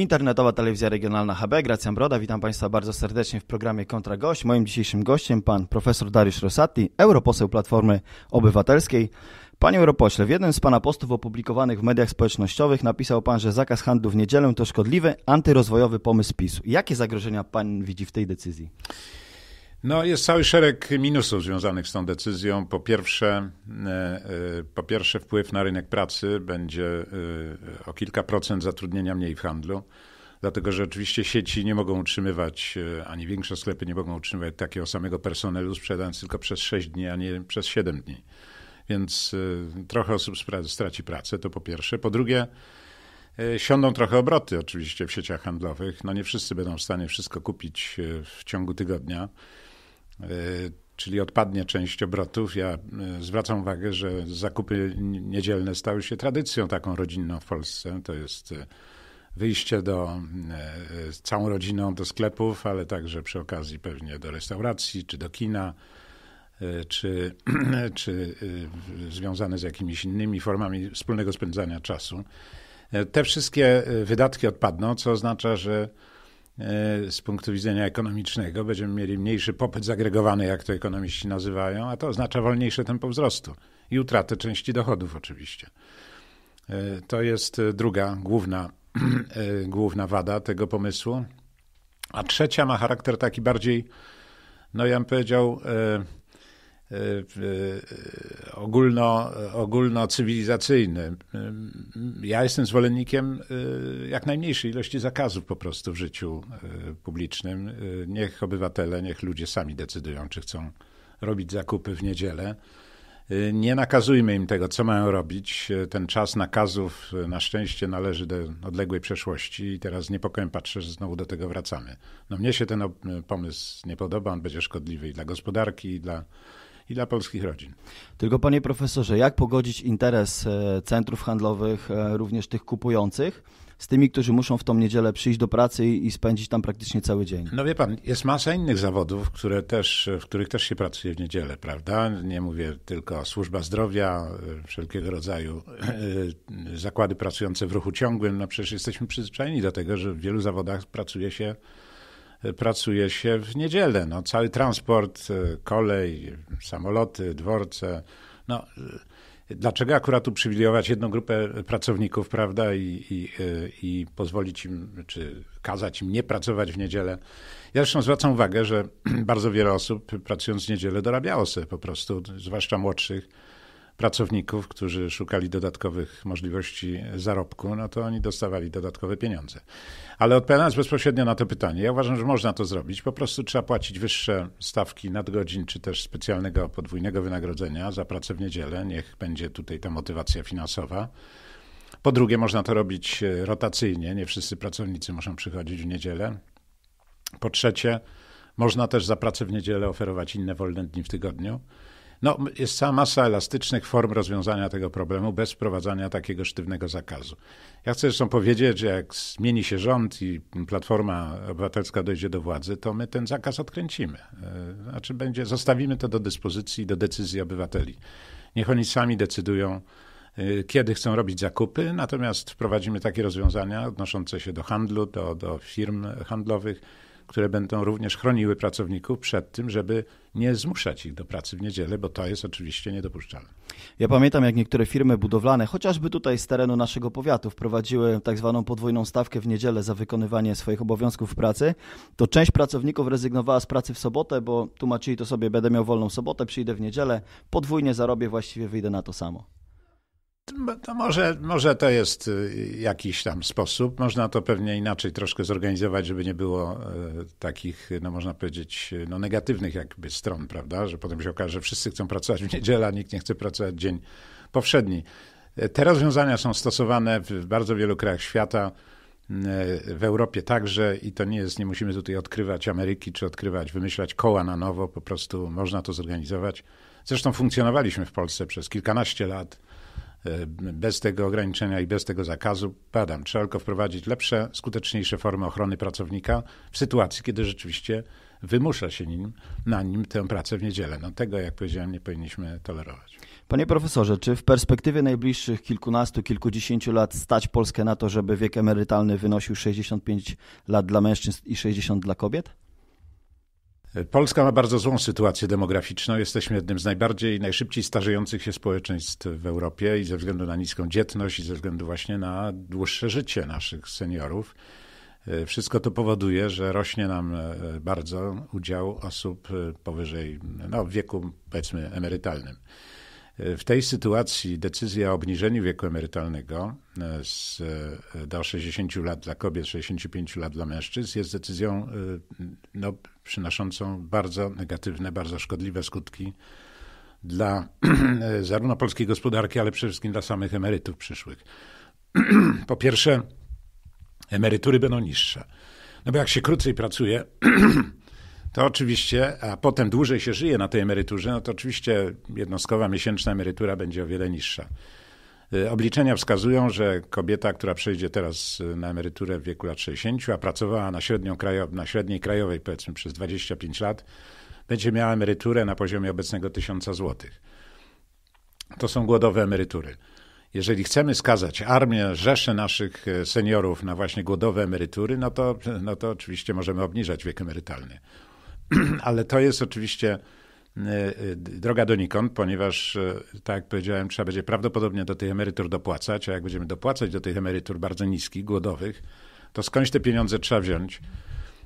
Internetowa Telewizja Regionalna HB, Gracjan Broda, witam Państwa bardzo serdecznie w programie Kontra Gość. Moim dzisiejszym gościem pan profesor Dariusz Rosati, europoseł Platformy Obywatelskiej. Panie europośle, w jednym z Pana postów opublikowanych w mediach społecznościowych napisał Pan, że zakaz handlu w niedzielę to szkodliwy, antyrozwojowy pomysł PiSu. Jakie zagrożenia Pan widzi w tej decyzji? No, jest cały szereg minusów związanych z tą decyzją. Po pierwsze, e, e, po pierwsze wpływ na rynek pracy będzie e, o kilka procent zatrudnienia mniej w handlu, dlatego że oczywiście sieci nie mogą utrzymywać, ani większe sklepy nie mogą utrzymywać takiego samego personelu, sprzedając tylko przez 6 dni, a nie przez 7 dni. Więc trochę osób straci pracę, to po pierwsze. Po drugie, Siądą trochę obroty oczywiście w sieciach handlowych. No nie wszyscy będą w stanie wszystko kupić w ciągu tygodnia. E, czyli odpadnie część obrotów. Ja e, zwracam uwagę, że zakupy niedzielne stały się tradycją taką rodzinną w Polsce. To jest e, wyjście do, z całą rodziną do sklepów, ale także przy okazji pewnie do restauracji czy do kina. Czy, czy związane z jakimiś innymi formami wspólnego spędzania czasu. Te wszystkie wydatki odpadną, co oznacza, że E, z punktu widzenia ekonomicznego będziemy mieli mniejszy popyt zagregowany, jak to ekonomiści nazywają, a to oznacza wolniejsze tempo wzrostu i utratę części dochodów oczywiście. E, to jest e, druga główna, główna wada tego pomysłu. A trzecia ma charakter taki bardziej, no ja bym powiedział, E, e, ogólno, ogólnocywilizacyjny. Ja jestem zwolennikiem e, jak najmniejszej ilości zakazów po prostu w życiu publicznym. Niech obywatele, niech ludzie sami decydują, czy chcą robić zakupy w niedzielę. Nie nakazujmy im tego, co mają robić. Ten czas nakazów na szczęście należy do odległej przeszłości i teraz z niepokojem patrzę, że znowu do tego wracamy. No mnie się ten pomysł nie podoba, on będzie szkodliwy i dla gospodarki, i dla i dla polskich rodzin. Tylko panie profesorze, jak pogodzić interes e, centrów handlowych, e, również tych kupujących, z tymi, którzy muszą w tą niedzielę przyjść do pracy i spędzić tam praktycznie cały dzień. No wie pan, jest masa innych zawodów, które też, e, w których też się pracuje w niedzielę, prawda? Nie mówię tylko służba zdrowia, wszelkiego rodzaju zakłady pracujące w ruchu ciągłym. No przecież jesteśmy przyzwyczajeni do tego, że w wielu zawodach pracuje się pracuje się w niedzielę. No, cały transport, e, kolej, samoloty, dworce. No, e, dlaczego akurat uprzywilejować jedną grupę pracowników, prawda, i, i, e, i pozwolić im, czy kazać im nie pracować w niedzielę? Ja zresztą zwracam uwagę, że bardzo wiele osób pracując w niedzielę dorabiało sobie po prostu, zwłaszcza młodszych pracowników, którzy szukali dodatkowych możliwości zarobku, no to oni dostawali dodatkowe pieniądze. Ale odpowiadając bezpośrednio na to pytanie, ja uważam, że można to zrobić. Po prostu trzeba płacić wyższe stawki nadgodzin, czy też specjalnego podwójnego wynagrodzenia za pracę w niedzielę. Niech będzie tutaj ta motywacja finansowa. Po drugie, można to robić e, rotacyjnie. Nie wszyscy pracownicy muszą przychodzić w niedzielę. Po trzecie, można też za pracę w niedzielę oferować inne wolne dni w tygodniu. No, jest cała masa elastycznych form rozwiązania tego problemu bez wprowadzania takiego sztywnego zakazu. Ja chcę zresztą powiedzieć, że jak zmieni się rząd i Platforma Obywatelska dojdzie do władzy, to my ten zakaz odkręcimy. E, znaczy będzie, zostawimy to do dyspozycji, do decyzji obywateli. Niech oni sami decydują, e, kiedy chcą robić zakupy, natomiast wprowadzimy takie rozwiązania odnoszące się do handlu, do, do firm handlowych, które będą również chroniły pracowników przed tym, żeby nie zmuszać ich do pracy w niedzielę, bo to jest oczywiście niedopuszczalne. Ja pamiętam, jak niektóre firmy budowlane, chociażby tutaj z terenu naszego powiatu, wprowadziły tak zwaną podwójną stawkę w niedzielę za wykonywanie swoich obowiązków w pracy, to część pracowników rezygnowała z pracy w sobotę, bo tłumaczyli to sobie, będę miał wolną sobotę, przyjdę w niedzielę, podwójnie zarobię, właściwie wyjdę na to samo. No, to może, może to jest y, jakiś tam sposób. Można to pewnie inaczej troszkę zorganizować, żeby nie było e, takich, no można powiedzieć, no negatywnych jakby stron, prawda? Że potem się okaże, że wszyscy chcą pracować w niedzielę, a nikt nie chce pracować dzień powszedni. E, te rozwiązania są stosowane w bardzo wielu krajach świata, e, w Europie także i to nie jest, nie musimy tutaj odkrywać Ameryki czy odkrywać, wymyślać koła na nowo, po prostu można to zorganizować. Zresztą funkcjonowaliśmy w Polsce przez kilkanaście lat E, bez tego ograniczenia i bez tego zakazu, padam, trzeba tylko wprowadzić lepsze, skuteczniejsze formy ochrony pracownika w sytuacji, kiedy rzeczywiście wymusza się nim, na nim tę pracę w niedzielę. No tego, jak powiedziałem, nie powinniśmy tolerować. Panie profesorze, czy w perspektywie najbliższych kilkunastu, kilkudziesięciu lat stać Polskę na to, żeby wiek emerytalny wynosił 65 lat dla mężczyzn i 60 dla kobiet? Polska ma bardzo złą sytuację demograficzną. Jesteśmy jednym z najbardziej, najszybciej starzejących się społeczeństw w Europie i ze względu na niską dzietność i ze względu właśnie na dłuższe życie naszych seniorów. E, wszystko to powoduje, że rośnie nam e, bardzo udział osób e, powyżej no, wieku, powiedzmy, emerytalnym. W tej sytuacji decyzja o obniżeniu wieku emerytalnego e, z, e, do 60 lat dla kobiet, 65 lat dla mężczyzn jest decyzją e, no, przynoszącą bardzo negatywne, bardzo szkodliwe skutki dla zarówno polskiej gospodarki, ale przede wszystkim dla samych emerytów przyszłych. Po pierwsze, emerytury będą niższe. No bo jak się krócej pracuje, to oczywiście, a potem dłużej się żyje na tej emeryturze, no to oczywiście jednostkowa miesięczna emerytura będzie o wiele niższa. Y, obliczenia wskazują, że kobieta, która przejdzie teraz y, na emeryturę w wieku lat 60, a pracowała na, średnią na średniej krajowej powiedzmy przez 25 lat, będzie miała emeryturę na poziomie obecnego 1000 zł. To są głodowe emerytury. Jeżeli chcemy skazać armię, rzesze naszych y, seniorów na właśnie głodowe emerytury, no to, no to oczywiście możemy obniżać wiek emerytalny. ale to jest oczywiście e, e, droga donikąd, ponieważ, e, tak jak powiedziałem, trzeba będzie prawdopodobnie do tych emerytur dopłacać, a jak będziemy dopłacać do tych emerytur bardzo niskich, głodowych, to skądś te pieniądze trzeba wziąć.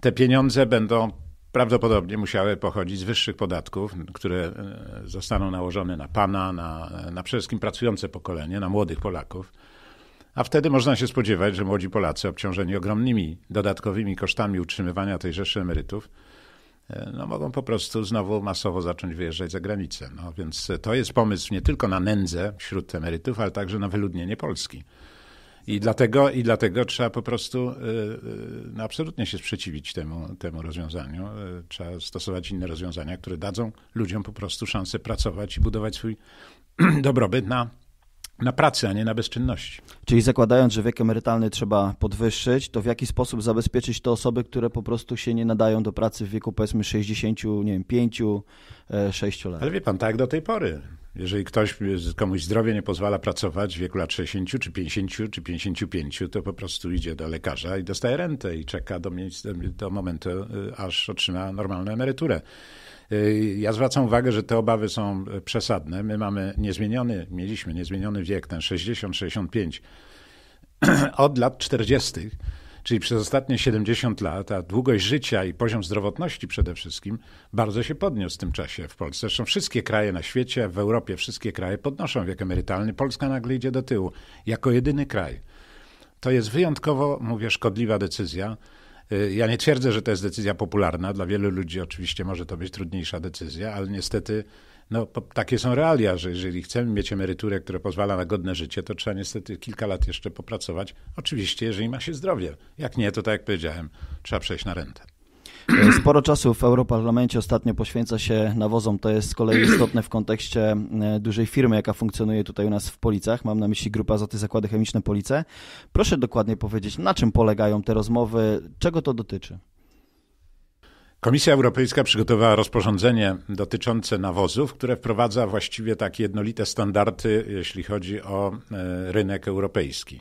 Te pieniądze będą prawdopodobnie musiały pochodzić z wyższych podatków, które zostaną nałożone na pana, na, na przede wszystkim pracujące pokolenie, na młodych Polaków. A wtedy można się spodziewać, że młodzi Polacy obciążeni ogromnymi dodatkowymi kosztami utrzymywania tej rzeszy emerytów, E, no mogą po prostu znowu masowo zacząć wyjeżdżać za granicę. No więc e, to jest pomysł nie tylko na nędzę wśród emerytów, ale także na wyludnienie Polski. I dlatego, I dlatego trzeba po prostu e, no absolutnie się sprzeciwić temu, temu rozwiązaniu. Trzeba stosować inne rozwiązania, które dadzą ludziom po prostu szansę pracować i budować swój dobrobyt na na pracy, a nie na bezczynności. Czyli zakładając, że wiek emerytalny trzeba podwyższyć, to w jaki sposób zabezpieczyć te osoby, które po prostu się nie nadają do pracy w wieku powiedzmy 60, nie wiem, 5, 6 e, lat? Ale wie pan, tak do tej pory. Jeżeli ktoś, komuś zdrowie nie pozwala pracować w wieku lat 60, czy 50, czy 55, to po prostu idzie do lekarza i dostaje rentę i czeka do, do momentu, e, aż otrzyma normalną emeryturę. Y, ja zwracam uwagę, że te obawy są y, przesadne. My mamy niezmieniony, mieliśmy niezmieniony wiek, ten 60-65 od lat 40., czyli przez ostatnie 70 lat, a długość życia i poziom zdrowotności przede wszystkim bardzo się podniósł w tym czasie w Polsce. Zresztą wszystkie kraje na świecie, w Europie wszystkie kraje podnoszą wiek emerytalny. Polska nagle idzie do tyłu jako jedyny kraj. To jest wyjątkowo, mówię, szkodliwa decyzja Y, ja nie twierdzę, że to jest decyzja popularna. Dla wielu ludzi oczywiście może to być trudniejsza decyzja, ale niestety no, takie są realia, że jeżeli chcemy mieć emeryturę, która pozwala na godne życie, to trzeba niestety kilka lat jeszcze popracować. Oczywiście, jeżeli ma się zdrowie. Jak nie, to tak jak powiedziałem, trzeba przejść na rentę. E, sporo czasu w Europarlamencie ostatnio poświęca się nawozom. To jest z kolei istotne w kontekście e, dużej firmy, jaka funkcjonuje tutaj u nas w Policach. Mam na myśli Grupa Azoty Zakłady Chemiczne Police. Proszę dokładnie powiedzieć, na czym polegają te rozmowy, czego to dotyczy? Komisja Europejska przygotowała rozporządzenie dotyczące nawozów, które wprowadza właściwie tak jednolite standardy, jeśli chodzi o e, rynek europejski.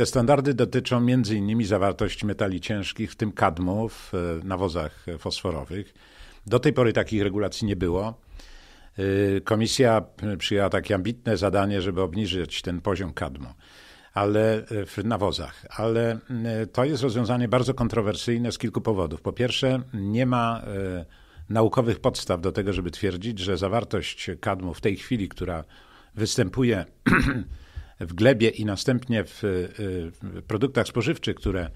Te standardy dotyczą m.in. zawartości metali ciężkich, w tym kadmu w e, nawozach fosforowych. Do tej pory takich regulacji nie było. E, komisja przyjęła takie ambitne zadanie, żeby obniżyć ten poziom kadmu ale e, w nawozach. Ale to jest rozwiązanie bardzo kontrowersyjne z kilku powodów. Po pierwsze, nie ma naukowych podstaw do tego, żeby twierdzić, że zawartość kadmu w tej chwili, która występuje w glebie i następnie y, w, produktach spożywczych, które,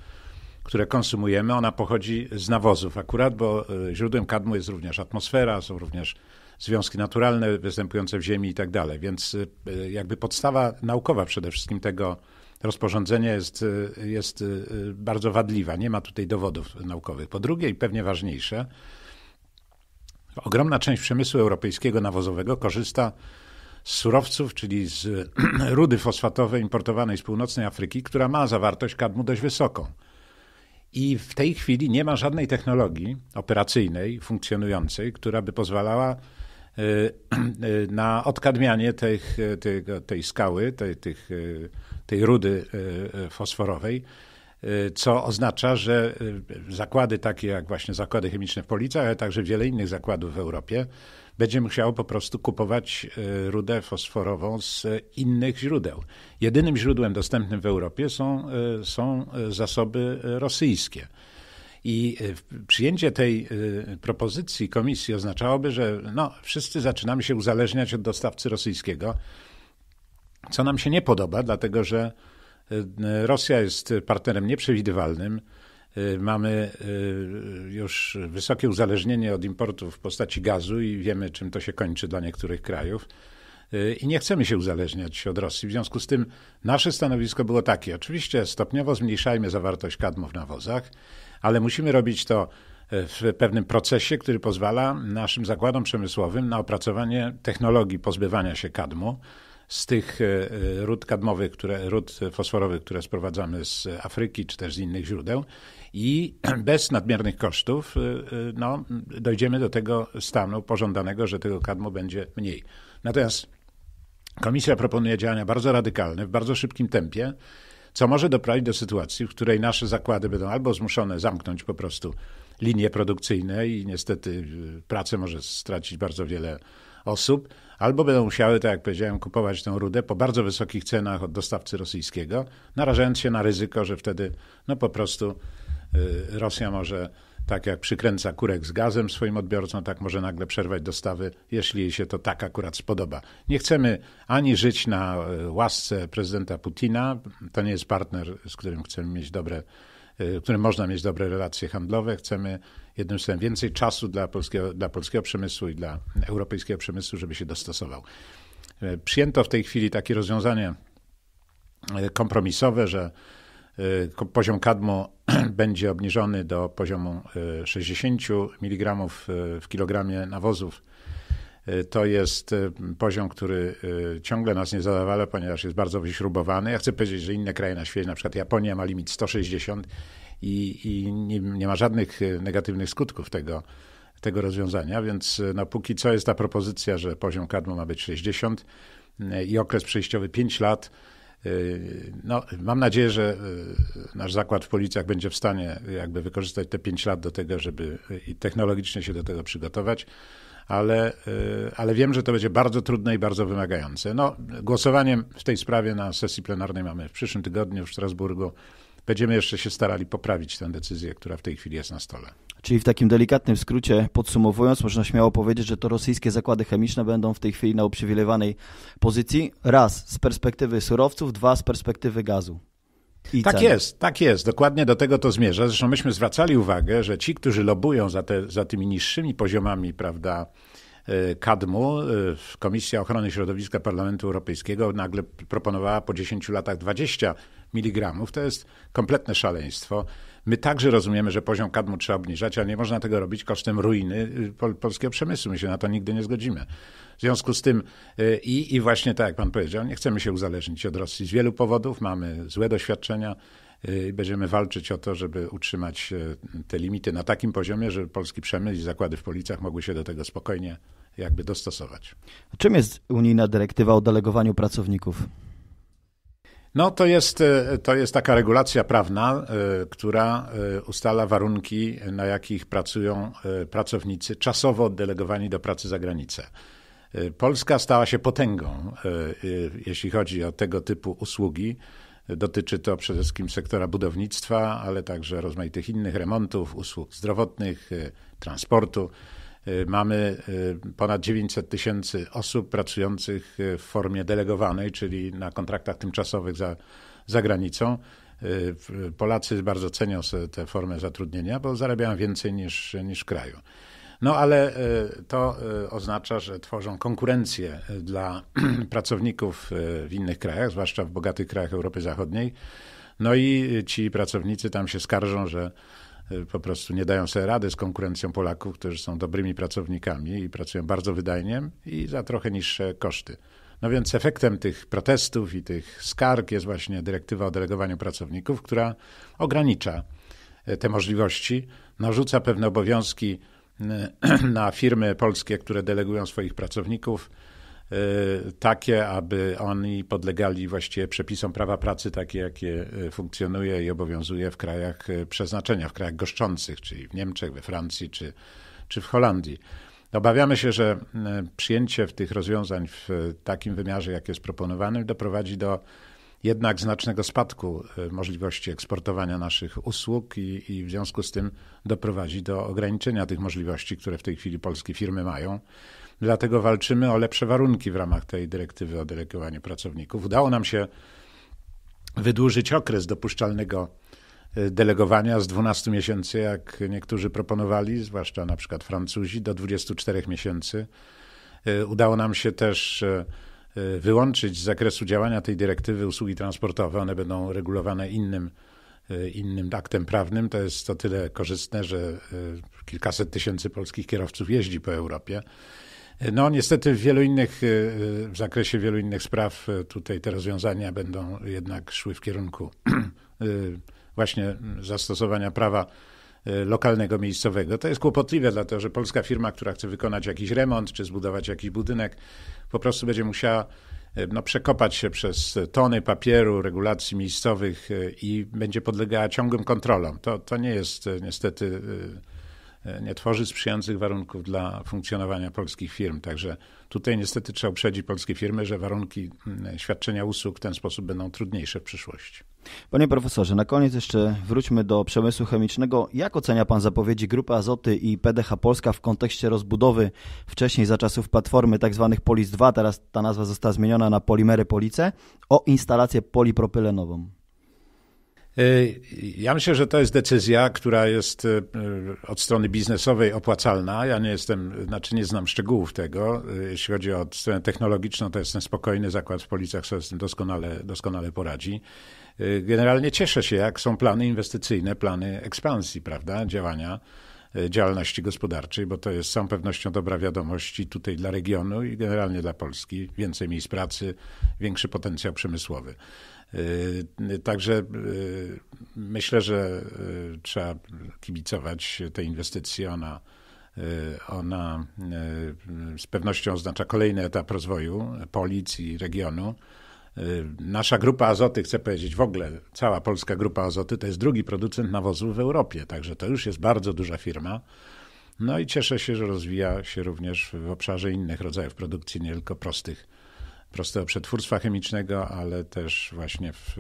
które konsumujemy, ona pochodzi z nawozów akurat, bo y, źródłem kadmu jest również atmosfera, są również związki naturalne występujące w ziemi i tak dalej. Więc y, jakby podstawa naukowa przede wszystkim tego rozporządzenia jest, jest bardzo wadliwa. Nie ma tutaj dowodów naukowych. Po drugie i pewnie ważniejsze, ogromna część przemysłu europejskiego nawozowego korzysta z surowców, czyli z rudy fosfatowej importowanej z północnej Afryki, która ma zawartość kadmu dość wysoką. I w tej chwili nie ma żadnej technologii operacyjnej, funkcjonującej, która by pozwalała e, e, na odkadmianie tych, e, tej, tej skały, tej, tych, tej rudy fosforowej, co oznacza, że zakłady takie jak właśnie zakłady chemiczne w Policach, ale także wiele innych zakładów w Europie, będzie musiało po prostu kupować e, rudę fosforową z innych źródeł. Jedynym źródłem dostępnym w Europie są, e, są e, zasoby rosyjskie. I przyjęcie tej propozycji komisji oznaczałoby, że no, wszyscy zaczynamy się uzależniać od dostawcy rosyjskiego, co nam się nie podoba, dlatego że Rosja jest partnerem nieprzewidywalnym. Y, mamy y, już wysokie uzależnienie od importu w postaci gazu i wiemy, czym to się kończy dla niektórych krajów. Y, I nie chcemy się uzależniać od Rosji. W związku z tym nasze stanowisko było takie: oczywiście stopniowo zmniejszajmy zawartość kadmu w nawozach, ale musimy robić to w pewnym procesie, który pozwala naszym zakładom przemysłowym na opracowanie technologii pozbywania się kadmu z tych e, e, ród kadmowych, które, ród fosforowych, które sprowadzamy z Afryki czy też z innych źródeł i bez nadmiernych kosztów e, no, dojdziemy do tego stanu pożądanego, że tego kadmu będzie mniej. Natomiast komisja proponuje działania bardzo radykalne, w bardzo szybkim tempie, co może doprowadzić do sytuacji, w której nasze zakłady będą albo zmuszone zamknąć po prostu linie produkcyjne i niestety pracę może stracić bardzo wiele osób, albo będą musiały, tak jak powiedziałem, kupować tę rudę po bardzo wysokich cenach od dostawcy rosyjskiego, narażając się na ryzyko, że wtedy no po prostu y, Rosja może tak jak przykręca kurek z gazem swoim odbiorcom, tak może nagle przerwać dostawy, jeśli jej się to tak akurat spodoba. Nie chcemy ani żyć na y, łasce prezydenta Putina, to nie jest partner, z którym chcemy mieć dobre, y, którym można mieć dobre relacje handlowe, chcemy jednym słowem więcej czasu dla polskiego, dla polskiego przemysłu i dla europejskiego przemysłu, żeby się dostosował. E, przyjęto w tej chwili takie rozwiązanie e, kompromisowe, że e, poziom kadmu będzie obniżony do poziomu 60 mg w kilogramie nawozów. To jest poziom, który ciągle nas nie zadowala, ponieważ jest bardzo wyśrubowany. Ja chcę powiedzieć, że inne kraje na świecie, na przykład Japonia ma limit 160 i, i nie, nie ma żadnych e, negatywnych skutków tego, tego rozwiązania, więc e, no, póki co jest ta propozycja, że poziom kadmu ma być 60 e, i okres przejściowy 5 lat. No, mam nadzieję, że nasz zakład w policjach będzie w stanie jakby wykorzystać te 5 lat do tego, żeby i technologicznie się do tego przygotować, ale, ale wiem, że to będzie bardzo trudne i bardzo wymagające. No, głosowanie w tej sprawie na sesji plenarnej mamy w przyszłym tygodniu w Strasburgu będziemy jeszcze się starali poprawić tę decyzję, która w tej chwili jest na stole. Czyli w takim delikatnym skrócie podsumowując, można śmiało powiedzieć, że to rosyjskie zakłady chemiczne będą w tej chwili na uprzywilejowanej pozycji. Raz z perspektywy surowców, dwa z perspektywy gazu. I tak jest, tak jest. Dokładnie do tego to zmierza. Zresztą myśmy zwracali uwagę, że ci, którzy lobują za, te, za tymi niższymi poziomami, prawda, Y, kadmu, y, Komisja Ochrony Środowiska Parlamentu Europejskiego nagle proponowała po 10 latach 20 mg. To jest kompletne szaleństwo. My także rozumiemy, że poziom kadmu trzeba obniżać, ale nie można tego robić kosztem ruiny y, pol polskiego przemysłu. My się na to nigdy nie zgodzimy. W związku z tym i, i właśnie tak jak pan powiedział, nie chcemy się uzależnić od Rosji z wielu powodów. Mamy złe doświadczenia Y, i będziemy walczyć o to, żeby utrzymać y, te limity na takim poziomie, żeby polski przemysł i zakłady w policjach mogły się do tego spokojnie jakby dostosować. A czym jest unijna dyrektywa o delegowaniu pracowników? No to jest, y, to jest taka regulacja prawna, która ustala warunki, na jakich pracują pracownicy czasowo oddelegowani do pracy za granicę. Polska stała się potęgą, jeśli chodzi o tego typu usługi. Dotyczy to przede wszystkim sektora budownictwa, ale także rozmaitych innych remontów, usług zdrowotnych, y, transportu. Y, mamy y, ponad 900 tysięcy osób pracujących w formie delegowanej, czyli na kontraktach tymczasowych za, za granicą. Polacy bardzo cenią tę formę zatrudnienia, bo zarabiają więcej niż, niż w kraju. No ale y, to y, oznacza, że tworzą konkurencję y, dla pracowników w innych krajach, zwłaszcza w bogatych krajach Europy Zachodniej. No i ci pracownicy tam się skarżą, że po prostu nie dają sobie rady z konkurencją Polaków, którzy są dobrymi pracownikami i pracują bardzo wydajnie i za trochę niższe koszty. No więc efektem tych protestów i tych skarg jest właśnie dyrektywa o delegowaniu pracowników, która ogranicza te możliwości, narzuca pewne obowiązki na firmy polskie, które delegują swoich pracowników, y, takie, aby oni podlegali właściwie przepisom prawa pracy, takie jakie y, funkcjonuje i obowiązuje w krajach y, przeznaczenia, w krajach goszczących, czyli w Niemczech, we Francji czy, czy w Holandii. Obawiamy się, że przyjęcie tych rozwiązań w takim wymiarze, jak jest proponowanym, doprowadzi do jednak znacznego spadku y, możliwości eksportowania naszych usług i, i w związku z tym doprowadzi do ograniczenia tych możliwości, które w tej chwili polskie firmy mają. Dlatego walczymy o lepsze warunki w ramach tej dyrektywy o delegowaniu pracowników. Udało nam się wydłużyć okres dopuszczalnego y, delegowania z 12 miesięcy, jak niektórzy proponowali, zwłaszcza na przykład Francuzi, do 24 miesięcy. Y, udało nam się też Y, wyłączyć z zakresu działania tej dyrektywy usługi transportowe. One będą regulowane innym, y, innym aktem prawnym. To jest to tyle korzystne, że y, kilkaset tysięcy polskich kierowców jeździ po Europie. No niestety w wielu innych, w zakresie wielu innych spraw tutaj te rozwiązania będą jednak szły w kierunku właśnie zastosowania prawa E, lokalnego, miejscowego. To jest kłopotliwe, dlatego że polska firma, która chce wykonać jakiś remont czy zbudować jakiś budynek, po prostu będzie musiała e, no, przekopać się przez tony papieru, regulacji miejscowych e, i będzie podlegała ciągłym kontrolom. To, to nie jest niestety, nie tworzy sprzyjających warunków dla funkcjonowania polskich firm. Także tutaj niestety trzeba uprzedzić polskie firmy, że warunki świadczenia usług w ten sposób będą trudniejsze w przyszłości. Panie profesorze, na koniec jeszcze wróćmy do przemysłu chemicznego. Jak ocenia pan zapowiedzi Grupy Azoty i PDH Polska w kontekście rozbudowy wcześniej za czasów platformy tzw. Tak Polis 2, teraz ta nazwa została zmieniona na polimery Police, o instalację polipropylenową? Y, ja myślę, że to jest decyzja, która jest y, y, od strony biznesowej opłacalna. Ja nie jestem, znaczy nie znam szczegółów tego. Jeśli chodzi o stronę technologiczną, to jestem spokojny. Zakład w Policach sobie z tym doskonale, doskonale poradzi. Y, generalnie cieszę się, jak są plany inwestycyjne, plany ekspansji, prawda, działania y, działalności gospodarczej, bo to jest z całą pewnością dobra wiadomość i tutaj dla regionu i generalnie dla Polski. Więcej miejsc pracy, większy potencjał przemysłowy. Y, także myślę, że trzeba kibicować te inwestycje. Ona, ona z pewnością oznacza kolejny etap rozwoju Policji i regionu. Y, nasza grupa Azoty, chcę powiedzieć w ogóle, cała polska grupa Azoty to jest drugi producent nawozów w Europie, także to już jest bardzo duża firma. No i cieszę się, że rozwija się również w obszarze innych rodzajów produkcji, nie tylko prostych prostego przetwórstwa chemicznego, ale też właśnie w,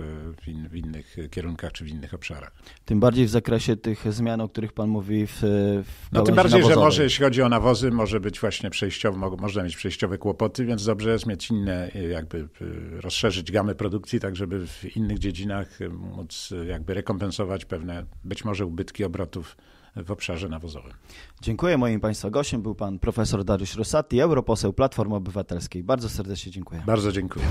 w, in, w, innych kierunkach czy w innych obszarach. Tym bardziej w zakresie tych zmian, o których Pan mówi w, w No tym bardziej, nawozowej. że może jeśli chodzi o nawozy, może być właśnie przejściowe, można mieć przejściowe kłopoty, więc dobrze jest mieć inne, e, jakby e, rozszerzyć gamę produkcji, tak żeby w innych dziedzinach e, móc jakby rekompensować pewne być może ubytki obrotów w obszarze nawozowym. Dziękuję. Moim Państwa gościem był Pan profesor Dariusz Rosati, europoseł Platformy Obywatelskiej. Bardzo serdecznie dziękuję. Bardzo dziękuję.